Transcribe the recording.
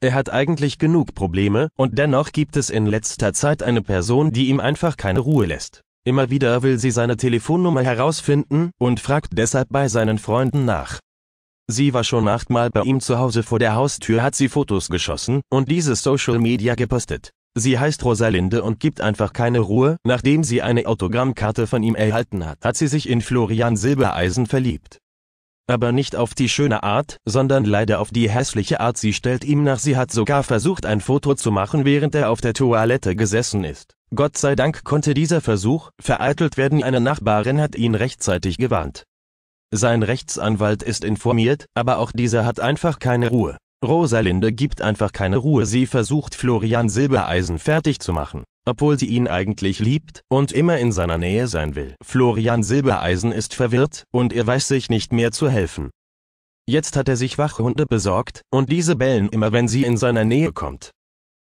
Er hat eigentlich genug Probleme, und dennoch gibt es in letzter Zeit eine Person, die ihm einfach keine Ruhe lässt. Immer wieder will sie seine Telefonnummer herausfinden und fragt deshalb bei seinen Freunden nach. Sie war schon achtmal bei ihm zu Hause vor der Haustür, hat sie Fotos geschossen und diese Social Media gepostet. Sie heißt Rosalinde und gibt einfach keine Ruhe. Nachdem sie eine Autogrammkarte von ihm erhalten hat, hat sie sich in Florian Silbereisen verliebt aber nicht auf die schöne Art, sondern leider auf die hässliche Art. Sie stellt ihm nach, sie hat sogar versucht, ein Foto zu machen, während er auf der Toilette gesessen ist. Gott sei Dank konnte dieser Versuch vereitelt werden, eine Nachbarin hat ihn rechtzeitig gewarnt. Sein Rechtsanwalt ist informiert, aber auch dieser hat einfach keine Ruhe. Rosalinde gibt einfach keine Ruhe, sie versucht Florian Silbereisen fertig zu machen obwohl sie ihn eigentlich liebt und immer in seiner Nähe sein will. Florian Silbereisen ist verwirrt und er weiß sich nicht mehr zu helfen. Jetzt hat er sich Wachhunde besorgt und diese bellen immer, wenn sie in seiner Nähe kommt.